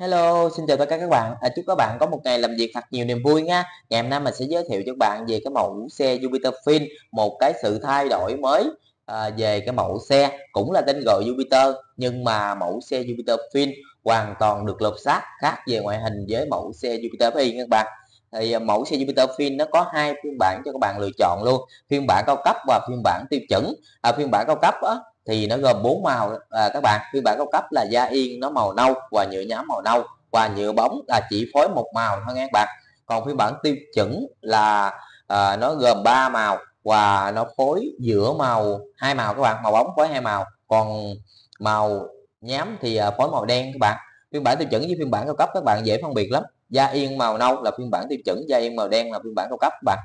Hello, xin chào tất cả các bạn. À, chúc các bạn có một ngày làm việc thật nhiều niềm vui nha. Ngày hôm nay mình sẽ giới thiệu cho các bạn về cái mẫu xe Jupiter Fin, một cái sự thay đổi mới à, về cái mẫu xe cũng là tên gọi Jupiter nhưng mà mẫu xe Jupiter Fin hoàn toàn được lột xác khác về ngoại hình với mẫu xe Jupiter Fi các bạn. Thì à, mẫu xe Jupiter Fin nó có hai phiên bản cho các bạn lựa chọn luôn, phiên bản cao cấp và phiên bản tiêu chuẩn. À, phiên bản cao cấp á, thì nó gồm bốn màu à, các bạn phiên bản cao cấp là da yên nó màu nâu và nhựa nhám màu nâu và nhựa bóng là chỉ phối một màu thôi nha các bạn còn phiên bản tiêu chuẩn là à, nó gồm ba màu và nó phối giữa màu hai màu các bạn màu bóng phối hai màu còn màu nhám thì à, phối màu đen các bạn phiên bản tiêu chuẩn với phiên bản cao cấp các bạn dễ phân biệt lắm da yên màu nâu là phiên bản tiêu chuẩn da yên màu đen là phiên bản cao cấp các bạn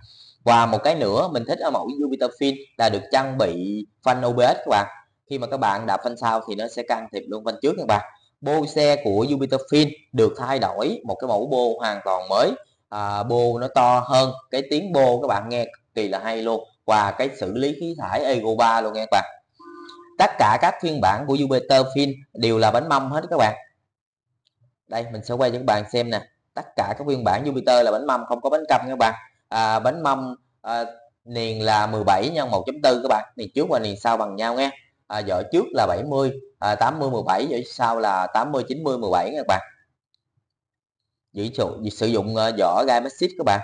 và một cái nữa mình thích ở mẫu Jupiter Fin là được trang bị phanh OBS các bạn khi mà các bạn đạp phanh sau thì nó sẽ can thiệp luôn phanh trước các bạn bô xe của Jupiter Fin được thay đổi một cái mẫu bô hoàn toàn mới à, bô nó to hơn cái tiếng bô các bạn nghe kỳ là hay luôn và cái xử lý khí thải Ego 3 luôn nghe các bạn tất cả các phiên bản của Jupiter Fin đều là bánh mâm hết các bạn đây mình sẽ quay cho các bạn xem nè tất cả các phiên bản Jupiter là bánh mâm không có bánh câm nha các bạn à, bánh mâm à, niền là 17 nhân 1.4 các bạn niền trước và niền sau bằng nhau nghe à, giỏi trước là 70 à, 80 17 giỏi sau là 80 90 17 các bạn giữ dụng sử dụng uh, vỏ gai massive các bạn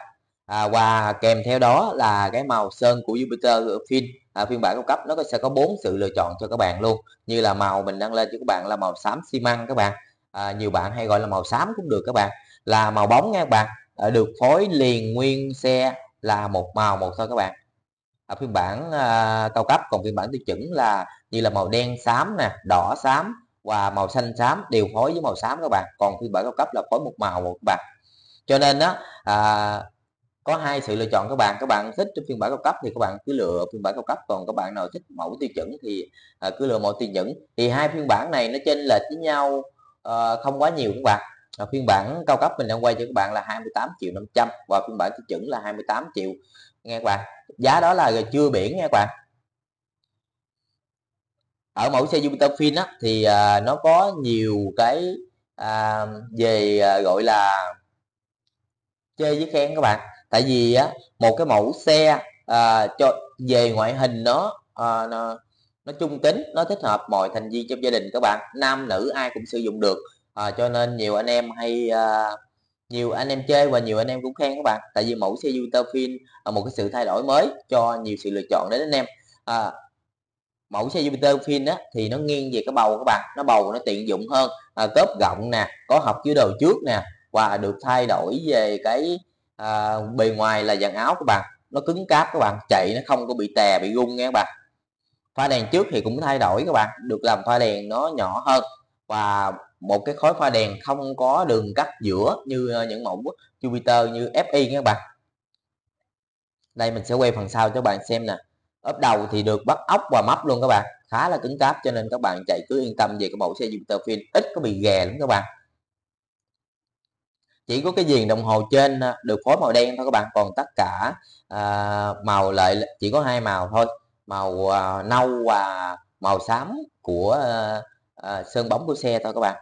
à, và kèm theo đó là cái màu sơn của Jupiter Fin ờ, à, phiên bản cao cấp nó sẽ có bốn sự lựa chọn cho các bạn luôn như là màu mình đang lên cho các bạn là màu xám xi măng các bạn à, nhiều bạn hay gọi là màu xám cũng được các bạn là màu bóng nha các bạn à, được phối liền nguyên xe là một màu một thôi các bạn à, phiên bản à, cao cấp còn phiên bản tiêu chuẩn là như là màu đen xám nè đỏ xám và màu xanh xám đều phối với màu xám các bạn còn phiên bản cao cấp là phối một màu một các bạn cho nên đó à, có hai sự lựa chọn các bạn các bạn thích trong phiên bản cao cấp thì các bạn cứ lựa phiên bản cao cấp còn các bạn nào thích mẫu tiêu chuẩn thì à, cứ lựa mẫu tiêu chuẩn thì hai phiên bản này nó chênh lệch với nhau à, không quá nhiều các bạn à, phiên bản cao cấp mình đang quay cho các bạn là 28 triệu 500 và phiên bản tiêu chuẩn là 28 triệu nghe các bạn giá đó là chưa biển nghe các bạn ở mẫu xe Jupiter Fin á, thì à, nó có nhiều cái à, về à, gọi là chơi với khen các bạn tại vì á, một cái mẫu xe à, cho về ngoại hình nó, à, nó nó trung tính nó thích hợp mọi thành viên trong gia đình các bạn nam nữ ai cũng sử dụng được à, cho nên nhiều anh em hay à, nhiều anh em chơi và nhiều anh em cũng khen các bạn tại vì mẫu xe Jupiter Utafin là một cái sự thay đổi mới cho nhiều sự lựa chọn đến anh em à, mẫu xe Jupiter Fin đó thì nó nghiêng về cái bầu các bạn nó bầu nó tiện dụng hơn à, cớp rộng nè có học dưới đầu trước nè và được thay đổi về cái à, bề ngoài là dàn áo các bạn nó cứng cáp các bạn chạy nó không có bị tè bị rung nha các bạn pha đèn trước thì cũng thay đổi các bạn được làm pha đèn nó nhỏ hơn và một cái khối pha đèn không có đường cắt giữa như à, những mẫu Jupiter như FI nha các bạn đây mình sẽ quay phần sau cho các bạn xem nè ốp đầu thì được bắt ốc và móc luôn các bạn khá là cứng cáp cho nên các bạn chạy cứ yên tâm về cái mẫu xe Jupiter Fin ít có bị ghè lắm các bạn chỉ có cái viền đồng hồ trên à, được phối màu đen thôi các bạn còn tất cả à, màu lại chỉ có hai màu thôi màu à, nâu và màu xám của à, à, sơn bóng của xe thôi các bạn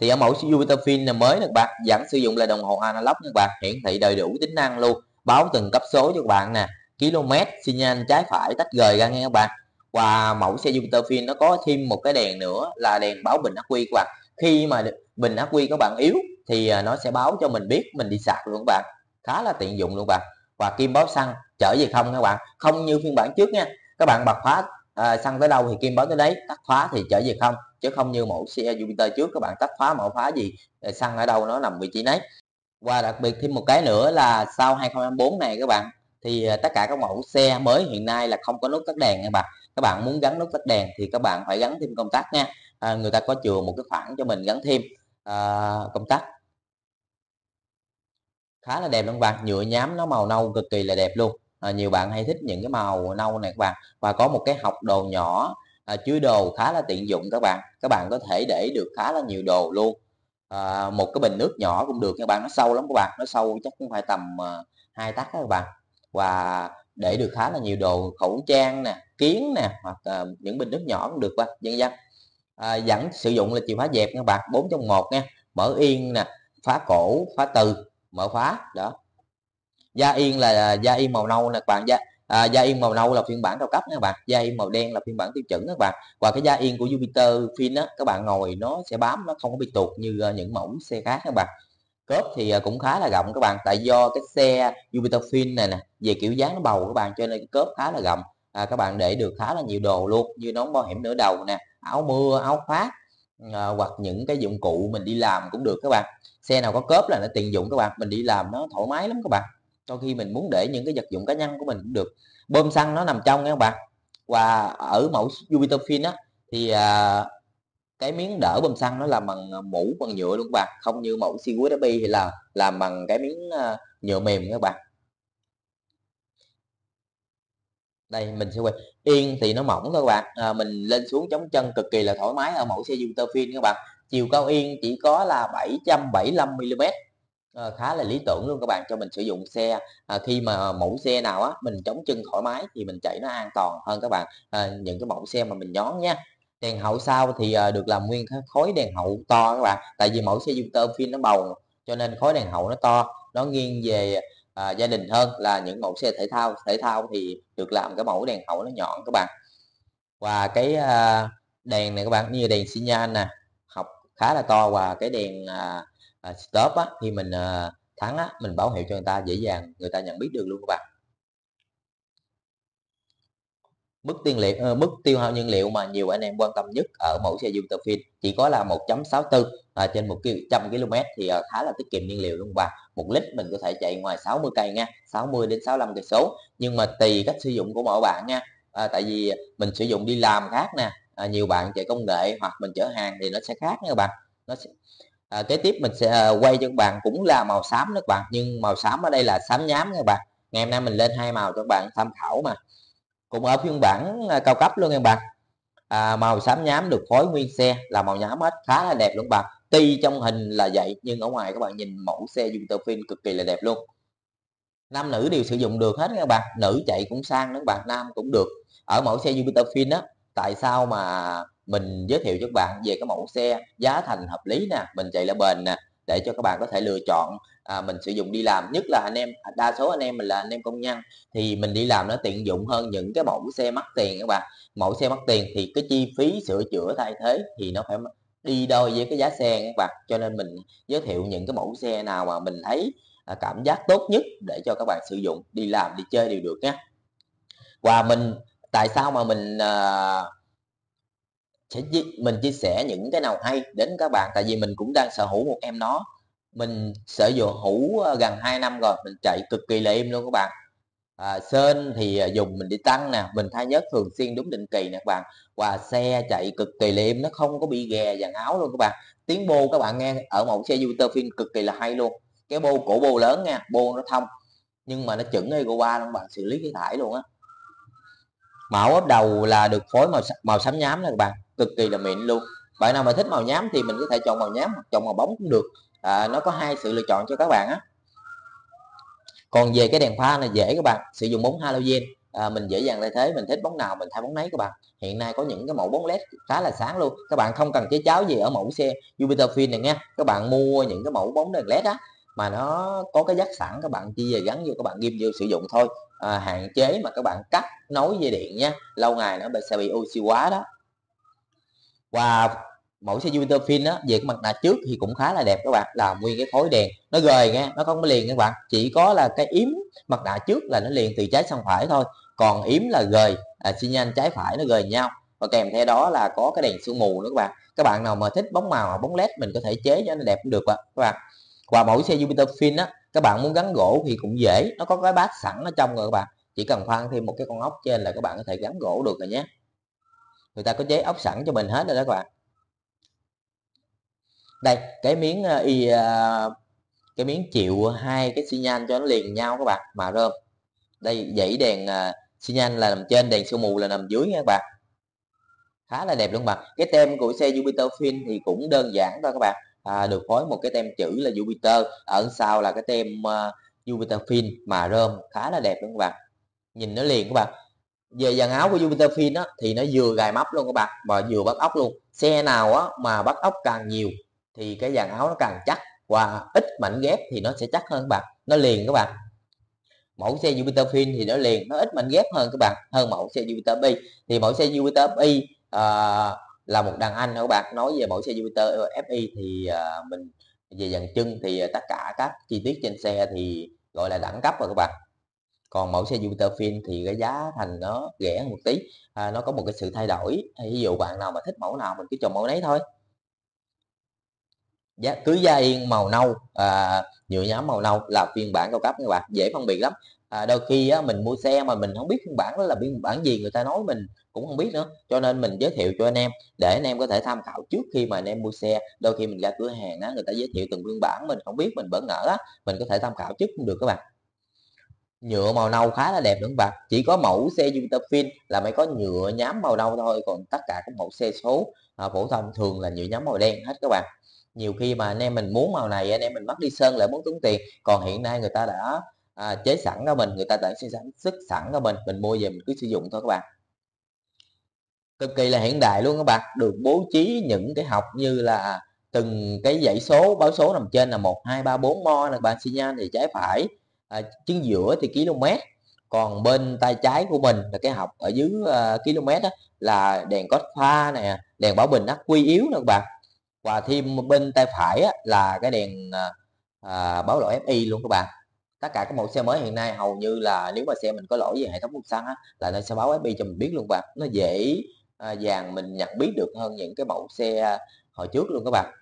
thì ở mẫu Jupiter Fin này mới nè các bạn vẫn sử dụng là đồng hồ analog các bạn hiển thị đầy đủ tính năng luôn báo từng cấp số cho các bạn nè km xi nhan trái phải tách rời ra nghe các bạn và mẫu xe Jupiter Fin nó có thêm một cái đèn nữa là đèn báo bình ắc quy các bạn khi mà bình ắc quy các bạn yếu thì à, nó sẽ báo cho mình biết mình đi sạc luôn các bạn khá là tiện dụng luôn các bạn và kim báo xăng chở về không các bạn không như phiên bản trước nha các bạn bật khóa à, xăng tới đâu thì kim báo tới đấy tắt khóa thì chở về không chứ không như mẫu xe Jupiter trước các bạn tắt khóa mở khóa gì à, xăng ở đâu nó nằm vị trí nấy và đặc biệt thêm một cái nữa là sau 2024 này các bạn thì ờ, tất cả các mẫu xe mới hiện nay là không có nút tắt đèn nha bạn các bạn muốn gắn nút tắt đèn thì các bạn phải gắn thêm công tắc nha à, người ta có chừa một cái khoảng cho mình gắn thêm à, công tắc khá là đẹp luôn các bạn nhựa nhám nó màu nâu cực kỳ là đẹp luôn à, nhiều bạn hay thích những cái màu nâu này các bạn và có một cái học đồ nhỏ à, chứa đồ khá là tiện dụng các bạn các bạn có thể để được khá là nhiều đồ luôn à, một cái bình nước nhỏ cũng được các bạn nó sâu lắm các bạn nó sâu chắc cũng phải tầm à, hai tắc các bạn và để được khá là nhiều đồ khẩu trang nè kiến nè hoặc à, những bình nước nhỏ cũng được và dân dân à, dẫn sử dụng là chìa khóa dẹp nha bạn bốn trong một nha mở yên nè phá cổ phá từ mở khóa đó da yên là da yên màu nâu nè các bạn da à, da yên màu nâu là phiên bản cao cấp nha các bạn da yên màu đen là phiên bản tiêu chuẩn các bạn và cái da yên của Jupiter Fin á các bạn ngồi nó sẽ bám nó không có bị tuột như ờ, những mẫu xe khác các bạn cớp thì ờ, cũng khá là rộng các bạn tại do cái xe Jupiter Fin này nè về kiểu dáng nó bầu các bạn cho nên cái cớp khá là rộng à, các bạn để được khá là nhiều đồ luôn như nón bảo hiểm nửa đầu nè áo mưa áo khoác à, hoặc những cái dụng cụ mình đi làm cũng được các bạn xe nào có cớp là nó tiện dụng các bạn mình đi làm nó thoải mái lắm các bạn đôi khi mình muốn để những cái vật dụng cá nhân của mình cũng được bơm xăng nó nằm trong nha các bạn và ở mẫu Jupiter Fin á thì à, cái miếng đỡ bơm xăng nó làm bằng ờ, mũ bằng nhựa luôn các bạn không như mẫu CQSB thì là làm bằng cái miếng ờ, nhựa mềm các bạn đây mình sẽ quay yên thì nó mỏng thôi các bạn à, mình lên xuống chống chân cực kỳ là thoải mái ở mẫu xe Vitafield các bạn chiều cao yên chỉ có là 775 mm à, khá là lý tưởng luôn các bạn cho mình sử dụng xe à, khi mà mẫu xe nào á mình chống chân thoải mái thì mình chạy nó an toàn hơn các bạn à, những cái mẫu xe mà mình nhón nha đèn hậu sau thì ờ, được làm nguyên khối đèn hậu to các bạn tại vì mẫu xe Jupiter phim nó màu cho nên khối đèn hậu nó to nó nghiêng về à, gia đình hơn là những mẫu xe thể thao thể thao thì được làm cái mẫu đèn hậu nó nhọn các bạn và cái à, đèn này các bạn như đèn xi nhan nè học khá là to và cái đèn à, à, stop á, khi mình à, thắng á, mình báo hiệu cho người ta dễ dàng người ta nhận biết được luôn các bạn mức tiên liệu uh, mức tiêu hao nhiên liệu mà nhiều anh em quan tâm nhất ở mẫu xe Utafin chỉ có là 1.64 à, trên 100 km thì à, khá là tiết kiệm nhiên liệu luôn và một lít mình có thể chạy ngoài 60 cây nha 60 đến 65 cây số nhưng mà tùy cách sử dụng của mỗi bạn nha à, tại vì mình sử dụng đi làm khác nè à, nhiều bạn chạy công nghệ hoặc mình chở hàng thì nó sẽ khác nha các bạn nó sẽ, à, kế tiếp mình sẽ à, quay cho các bạn cũng là màu xám đó các bạn nhưng màu xám ở đây là xám nhám nha các bạn ngày hôm nay mình lên hai màu cho các bạn tham khảo mà cũng ở phiên bản à, cao cấp luôn em bạn à, màu xám nhám được phối nguyên xe là màu nhám hết khá là đẹp luôn bạn tuy trong hình là vậy nhưng ở ngoài các bạn nhìn mẫu xe Jupiter Vintafin cực kỳ là đẹp luôn nam nữ đều sử dụng được hết các bạn nữ chạy cũng sang các bạn nam cũng được ở mẫu xe Jupiter Jupiterfin á tại sao mà mình giới thiệu cho các bạn về cái mẫu xe giá thành hợp lý nè mình chạy là bền nè để cho các bạn có thể lựa chọn à, mình sử dụng đi làm nhất là anh em à, đa số anh em mình là anh em công nhân thì mình đi làm nó tiện dụng hơn những cái mẫu xe mắc tiền các bạn mẫu xe mắc tiền thì cái chi phí sửa chữa thay thế thì nó phải đi đôi với cái giá xe các bạn cho nên mình giới thiệu những cái mẫu xe nào mà mình thấy à, cảm giác tốt nhất để cho các bạn sử dụng đi làm đi chơi đều được nhé và mình tại sao mà mình à, sẽ mình chia sẻ những cái nào hay đến các bạn tại vì mình cũng đang sở hữu một em nó mình sở hữu ờ, gần 2 năm rồi mình chạy cực kỳ là im luôn các bạn à, sên thì ờ, dùng mình đi tăng nè mình thay nhớt thường xuyên đúng định kỳ nè các bạn và xe chạy cực kỳ là im nó không có bị ghè dàn áo luôn các bạn tiếng bô các bạn nghe ở mẫu xe Uterfin cực kỳ là hay luôn cái bô cổ bô lớn nha bô nó thông nhưng mà nó chuẩn ego ba luôn các bạn xử lý cái thải luôn á mẫu ốp đầu là được phối màu màu xám nhám nè các bạn cực kỳ là mịn luôn bạn nào mà thích màu nhám thì mình có thể chọn màu nhám hoặc chọn màu bóng cũng được à, nó có hai sự lựa chọn cho các bạn á còn về cái đèn pha này dễ các bạn sử dụng bóng halogen à, mình dễ dàng thay thế mình thích bóng nào mình thay bóng nấy các bạn hiện nay có những cái mẫu bóng led khá là sáng luôn các bạn không cần chế cháo gì ở mẫu xe Jupiter Fin này nha các bạn mua những cái mẫu bóng đèn led á mà nó có cái dắt sẵn các bạn chỉ về gắn vô các bạn ghim vô sử dụng thôi à, hạn chế mà các bạn cắt nối dây điện nha lâu ngày nó sẽ bị oxy hóa đó và mẫu xe Jupiter Fin á về cái mặt nạ trước thì cũng khá là đẹp các bạn là nguyên cái khối đèn nó gời nghe nó không có liền các bạn chỉ có là cái yếm mặt nạ trước là nó liền từ trái sang phải thôi còn yếm là gời à, xi nhan trái phải nó gời nhau và kèm theo đó là có cái đèn sương mù nữa các bạn các bạn nào mà thích bóng màu bóng led mình có thể chế cho nó đẹp cũng được các bạn và mẫu xe Jupiter Fin á các bạn muốn gắn gỗ thì cũng dễ nó có cái bát sẵn ở trong rồi các bạn chỉ cần khoan thêm một cái con ốc trên là các bạn có thể gắn gỗ được rồi nhé người ta có chế ốc sẵn cho mình hết rồi đó các bạn đây cái miếng ờ, y ờ, cái miếng chịu hai cái xi nhan cho nó liền nhau các bạn mà rơm đây dãy đèn ờ, xi nhan là nằm trên đèn sương mù là nằm dưới nha các bạn khá là đẹp luôn bạn cái tem của xe Jupiter Fin thì cũng đơn giản thôi các bạn à, được phối một cái tem chữ là Jupiter ở sau là cái tem uh, Jupiter Fin mà rơm khá là đẹp luôn các bạn nhìn nó liền các bạn về dàn áo của Jupiter Fin á, thì nó vừa gài móc luôn các bạn và vừa bắt ốc luôn xe nào á, mà bắt ốc càng nhiều thì cái dàn áo nó càng chắc và ít mảnh ghép thì nó sẽ chắc hơn các bạn nó liền các bạn mẫu xe Jupiter Fin thì nó liền nó ít mảnh ghép hơn các bạn hơn mẫu xe Jupiter Bi thì mẫu xe Jupiter Bi uh, là một đàn anh các bạn nói về mẫu xe Jupiter FI thì uh, mình về dàn chân thì ờ, tất cả các chi tiết trên xe thì gọi là đẳng cấp rồi các bạn còn mẫu xe Jupiter Fin thì cái giá thành nó rẻ hơn một tí à, nó có một cái sự thay đổi ví dụ bạn nào mà thích mẫu nào mình cứ chọn mẫu nấy thôi giá cứ da yên màu nâu à, nhựa nhám màu nâu là phiên bản cao cấp các bạn dễ phân biệt lắm à, đôi khi á, mình mua xe mà mình không biết phiên bản đó là phiên bản gì người ta nói mình cũng không biết nữa cho nên mình giới thiệu cho anh em để anh em có thể tham khảo trước khi mà anh em mua xe đôi khi mình ra cửa hàng á, người ta giới thiệu từng phiên bản mình không biết mình bỡ ngỡ á, mình có thể tham khảo trước cũng được các bạn nhựa màu nâu khá là đẹp lẫn bạn chỉ có mẫu xe Vitafin là mới có nhựa nhám màu nâu thôi còn tất cả các mẫu xe số à, phổ thông thường là nhựa nhám màu đen hết các bạn nhiều khi mà anh em mình muốn màu này anh em mình mất đi sơn lại muốn tốn tiền còn hiện nay người ta đã à, chế sẵn cho mình người ta đã sản xuất sẵn cho mình mình mua về mình cứ sử dụng thôi các bạn cực kỳ là hiện đại luôn các bạn được bố trí những cái học như là từng cái dãy số báo số nằm trên là một hai ba bốn mo là bạn xi nhan thì trái phải à, chân giữa thì km còn bên tay trái của mình là cái học ở dưới uh, km đó là đèn có pha nè đèn bảo bình nó quy yếu nè các bạn và thêm bên tay phải á, là cái đèn à, à báo lỗi fi luôn các bạn tất cả các mẫu xe mới hiện nay hầu như là nếu mà xe mình có lỗi về hệ thống đèn xăng á, là nó sẽ báo fi cho mình biết luôn các bạn nó dễ à, dàng mình nhận biết được hơn những cái mẫu xe à, hồi trước luôn các bạn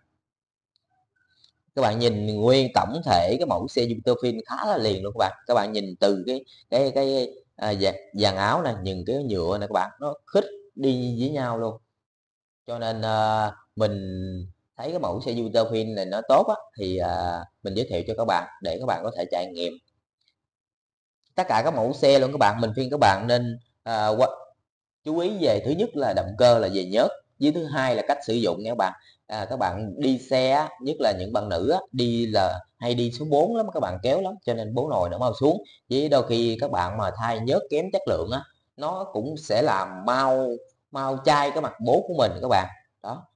các bạn nhìn nguyên tổng thể cái mẫu xe Jupiter Fin khá là liền luôn các bạn các bạn nhìn từ cái cái cái à, dàn, áo này nhìn cái nhựa này các bạn nó khít đi với nhau luôn cho nên ờ, mình thấy cái mẫu xe Jupiter Fin này nó tốt á, thì à, mình giới thiệu cho các bạn để các bạn có thể trải nghiệm tất cả các mẫu xe luôn các bạn mình khuyên các bạn nên à, chú ý về thứ nhất là động cơ là về nhớt với thứ hai là cách sử dụng nha các bạn à, các bạn đi xe nhất là những bạn nữ đi là hay đi số 4 lắm các bạn kéo lắm cho nên bố nồi nó mau xuống với đôi khi các bạn mà thay nhớt kém chất lượng á nó cũng sẽ làm mau mau chai cái mặt bố của mình các bạn đó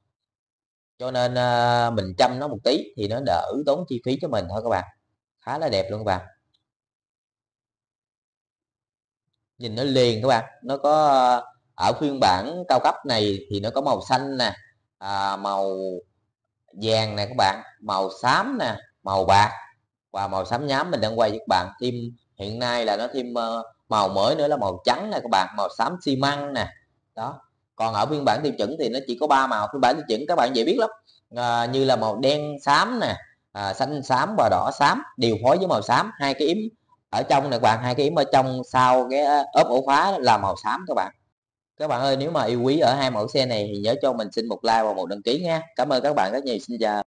cho nên à, mình chăm nó một tí thì nó đỡ tốn chi phí cho mình thôi các bạn khá là đẹp luôn các bạn nhìn nó liền các bạn nó có à, ở phiên bản cao cấp này thì nó có màu xanh nè à, màu vàng nè các bạn màu xám nè màu bạc và màu xám nhám mình đang quay với các bạn thêm hiện nay là nó thêm uh, màu mới nữa là màu trắng nè các bạn màu xám xi măng nè đó còn ở phiên bản tiêu chuẩn thì nó chỉ có ba màu phiên bản tiêu chuẩn các bạn dễ biết lắm à, như là màu đen xám nè à, xanh xám và đỏ xám điều phối với màu xám hai cái yếm ở trong nè các bạn hai cái yếm ở trong sau cái ốp ổ khóa là màu xám các bạn các bạn ơi nếu mà yêu quý ở hai mẫu xe này thì nhớ cho mình xin một like và một đăng ký nha cảm ơn các bạn rất nhiều xin chào